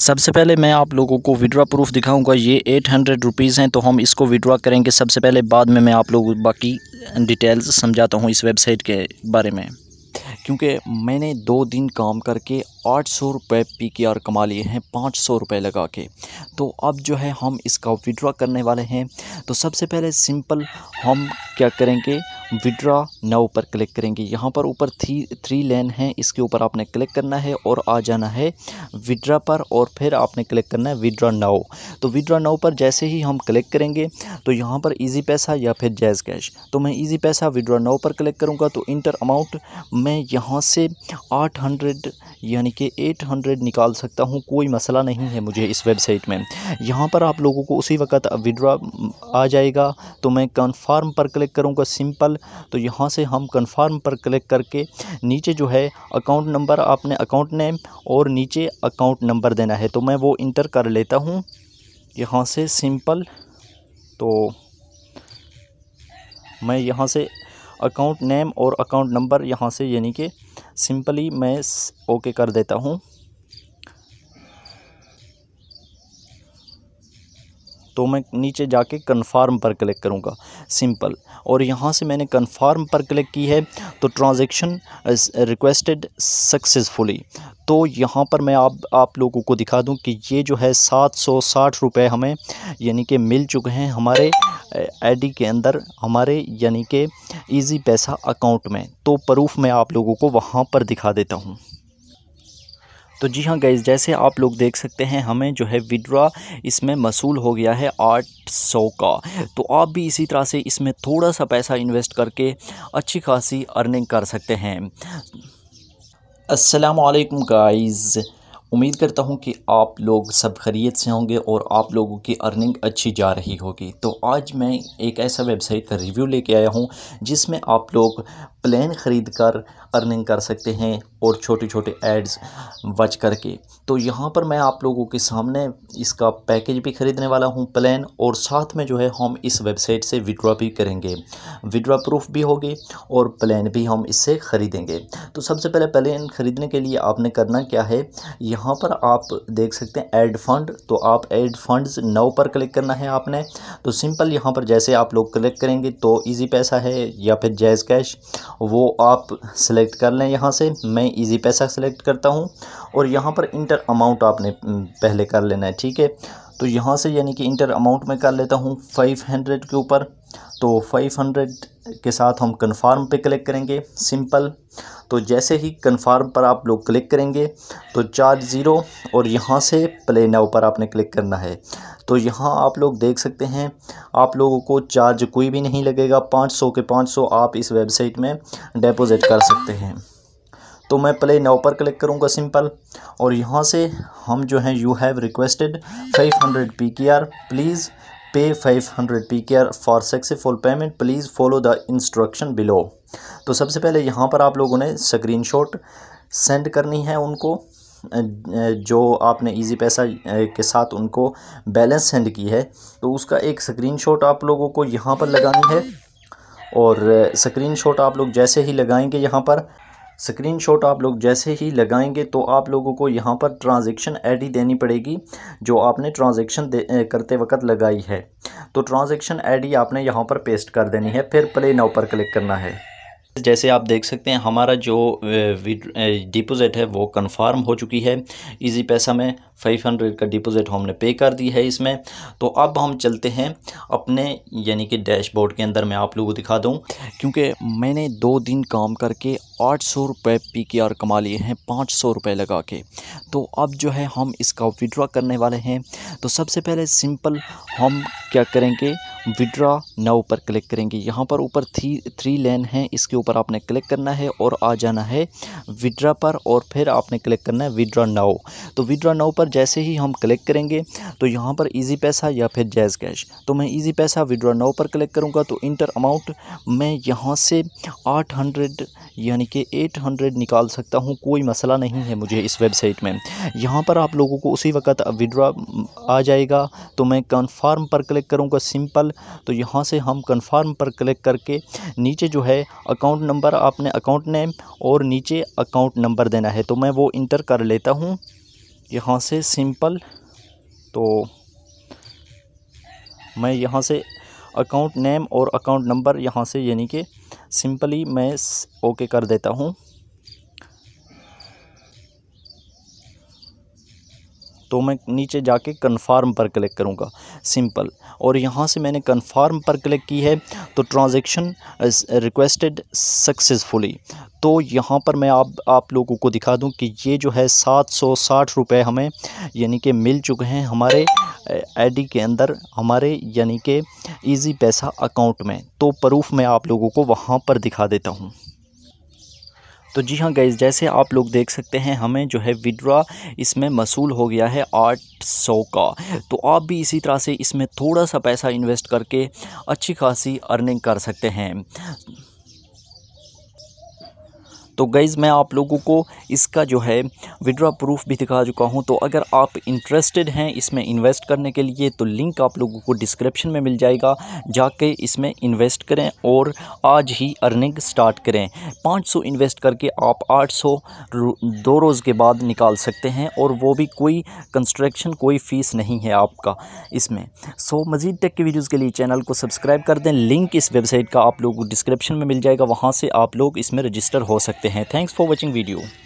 सबसे पहले मैं आप लोगों को विड्रा प्रूफ दिखाऊंगा ये एट हंड्रेड रुपीज़ हैं तो हम इसको विड्रा करेंगे सबसे पहले बाद में मैं आप लोगों को बाकी डिटेल्स समझाता हूँ इस वेबसाइट के बारे में क्योंकि मैंने दो दिन काम करके आठ सौ रुपये पी के आर कमा लिए हैं पाँच सौ रुपये लगा के तो अब जो है हम इसका विड्रा करने वाले हैं तो सबसे पहले सिंपल हम क्या करेंगे विड्रा नाउ पर क्लिक करेंगे यहाँ पर ऊपर थ्री थ्री लेन है इसके ऊपर आपने क्लिक करना है और आ जाना है विड्रा पर और फिर आपने क्लिक करना है विड्रा नाउ तो विड्रा नाउ पर जैसे ही हम क्लिक करेंगे तो यहाँ पर इजी पैसा या फिर जैज़ कैश तो मैं इजी पैसा विड्रा नाउ पर क्लिक करूँगा तो इंटर अमाउंट मैं यहाँ से आठ हंड्रेड यानी के 800 निकाल सकता हूँ कोई मसला नहीं है मुझे इस वेबसाइट में यहाँ पर आप लोगों को उसी वक्त विड्रा आ जाएगा तो मैं कन्फर्म पर क्लिक करूँगा सिंपल तो यहाँ से हम कन्फर्म पर क्लिक करके नीचे जो है अकाउंट नंबर आपने अकाउंट नेम और नीचे अकाउंट नंबर देना है तो मैं वो इंटर कर लेता हूँ यहाँ से सिंपल तो मैं यहाँ से अकाउंट नेम और अकाउंट नंबर यहाँ से यानी कि सिंपली मैं ओके कर देता हूँ तो मैं नीचे जाके कन्फर्म पर क्लिक करूँगा सिंपल और यहाँ से मैंने कन्फर्म पर क्लिक की है तो ट्रांजेक्शन रिक्वेस्टेड सक्सेसफुली तो यहाँ पर मैं आप आप लोगों को दिखा दूँ कि ये जो है सात सौ साठ रुपये हमें यानी कि मिल चुके हैं हमारे आईडी के अंदर हमारे यानी कि इजी पैसा अकाउंट में तो प्रूफ मैं आप लोगों को वहाँ पर दिखा देता हूँ तो जी हाँ गाइज़ जैसे आप लोग देख सकते हैं हमें जो है विड्रा इसमें मसूल हो गया है आठ सौ का तो आप भी इसी तरह से इसमें थोड़ा सा पैसा इन्वेस्ट करके अच्छी खासी अर्निंग कर सकते हैं असलकम गाइज़ उम्मीद करता हूँ कि आप लोग सब खरीत से होंगे और आप लोगों की अर्निंग अच्छी जा रही होगी तो आज मैं एक ऐसा वेबसाइट का रिव्यू लेके आया हूँ जिसमें आप लोग प्लान ख़रीद कर अर्निंग कर सकते हैं और छोटे छोटे एड्स बच करके तो यहाँ पर मैं आप लोगों के सामने इसका पैकेज भी ख़रीदने वाला हूँ प्लान और साथ में जो है हम इस वेबसाइट से विड्रॉ भी करेंगे विड्रॉ प्रूफ भी होगी और प्लान भी हम इससे ख़रीदेंगे तो सबसे पहले प्लान ख़रीदने के लिए आपने करना क्या है यहाँ पर आप देख सकते हैं एड फंड तो आप एड फंड्स नौ पर क्लिक करना है आपने तो सिंपल यहाँ पर जैसे आप लोग क्लिक करेंगे तो ईजी पैसा है या फिर जैज़ कैश वो आप सेलेक्ट कर लें यहाँ से मैं में इजी पैसा सेलेक्ट करता हूँ और यहाँ पर इंटर अमाउंट आपने हम्म, पहले कर लेना है ठीक है तो यहाँ से यानी कि इंटर अमाउंट में कर लेता हूँ फाइव हंड्रेड के ऊपर तो फाइव हंड्रेड के साथ हम कन्फर्म पे क्लिक करेंगे सिंपल तो जैसे ही कन्फर्म पर आप लोग क्लिक करेंगे तो चार ज़ीरो और यहाँ से प्ले नाउ पर आपने क्लिक करना है तो यहाँ आप लोग देख सकते हैं आप लोगों को चार्ज कोई भी नहीं लगेगा पाँच सौ के पाँच सौ आप इस वेबसाइट में डिपॉजिट कर सकते हैं तो मैं प्ले नाउ पर क्लिक करूँगा सिंपल और यहाँ से हम जो हैं you have requested 500 hundred P K R please pay 500 hundred P K R for successful payment please follow the instruction below तो सबसे पहले यहाँ पर आप लोगों ने स्क्रीन सेंड करनी है उनको जो आपने इजी पैसा के साथ उनको बैलेंस सेंड की है तो उसका एक स्क्रीनशॉट आप लोगों को यहाँ पर लगानी है और स्क्रीनशॉट आप लोग जैसे ही लगाएंगे यहाँ पर स्क्रीनशॉट आप लोग जैसे ही लगाएंगे तो आप लोगों को यहाँ पर ट्रांजेक्शन आई देनी पड़ेगी जो आपने ट्रांजेक्शन करते वक्त लगाई है तो ट्रांजेक्शन आई आपने यहाँ पर पेस्ट कर देनी है फिर प्ले नाउ पर क्लिक करना है जैसे आप देख सकते हैं हमारा जो डिपॉज़िट है वो कंफर्म हो चुकी है इजी पैसा में फाइव हंड्रेड का डिपॉज़िट हमने पे कर दी है इसमें तो अब हम चलते हैं अपने यानी कि डैशबोर्ड के अंदर मैं आप लोगों को दिखा दूं क्योंकि मैंने दो दिन काम करके आठ सौ रुपये पी के आर कमा लिए हैं पाँच सौ रुपये लगा के तो अब जो है हम इसका विड्रॉ करने वाले हैं तो सबसे पहले सिंपल हम क्या करेंगे विड्रा नाव पर क्लिक करेंगे यहाँ पर ऊपर थ्री थ्री लेन है इसके ऊपर आपने क्लिक करना है और आ जाना है विड्रा पर और फिर आपने क्लिक करना है विड्रा नाव तो विड्रा नाउ पर जैसे ही हम क्लिक करेंगे तो यहाँ पर ईजी पैसा या फिर जैज़ कैश तो मैं ईजी पैसा विड्रा नाउ पर क्लिक करूँगा तो इंटर अमाउंट मैं यहाँ से आठ हंड्रेड यानी कि एट हंड्रेड निकाल सकता हूँ कोई मसला नहीं है मुझे इस वेबसाइट में यहाँ पर आप लोगों को उसी वक्त विड्रा आ जाएगा तो मैं कन्फर्म पर क्लिक करूँगा सिंपल तो यहाँ से हम कन्फर्म पर क्लिक करके नीचे जो है अकाउंट नंबर आपने अकाउंट नेम और नीचे अकाउंट नंबर देना है तो मैं वो इंटर कर लेता हूँ यहाँ से सिंपल तो मैं यहाँ से अकाउंट नेम और अकाउंट नंबर यहाँ से यानी कि सिंपली मैं ओके कर देता हूँ तो मैं नीचे जाके कन्फर्म पर क्लिक करूँगा सिंपल और यहाँ से मैंने कन्फर्म पर क्लिक की है तो ट्रांजेक्शन रिक्वेस्टेड सक्सेसफुली तो यहाँ पर मैं आप आप लोगों को दिखा दूँ कि ये जो है सात सौ साठ रुपये हमें यानी कि मिल चुके हैं हमारे आईडी के अंदर हमारे यानी कि इजी पैसा अकाउंट में तो प्रूफ मैं आप लोगों को वहाँ पर दिखा देता हूँ तो जी हाँ गैस जैसे आप लोग देख सकते हैं हमें जो है विड्रा इसमें मसूल हो गया है आठ सौ का तो आप भी इसी तरह से इसमें थोड़ा सा पैसा इन्वेस्ट करके अच्छी खासी अर्निंग कर सकते हैं तो गईज़ मैं आप लोगों को इसका जो है विड्रा प्रूफ भी दिखा चुका हूँ तो अगर आप इंटरेस्टेड हैं इसमें इन्वेस्ट करने के लिए तो लिंक आप लोगों को डिस्क्रिप्शन में मिल जाएगा जाके इसमें इन्वेस्ट करें और आज ही अर्निंग स्टार्ट करें 500 इन्वेस्ट करके आप 800 दो रोज़ के बाद निकाल सकते हैं और वो भी कोई कंस्ट्रक्शन कोई फ़ीस नहीं है आपका इसमें सो मज़ीद टेक के वीडियोज़ के लिए चैनल को सब्सक्राइब कर दें लिंक इस वेबसाइट का आप लोगों को डिस्क्रिप्शन में मिल जाएगा वहाँ से आप लोग इसमें रजिस्टर हो सकते सकते हैं थैंक्स फॉर वॉचिंग वीडियो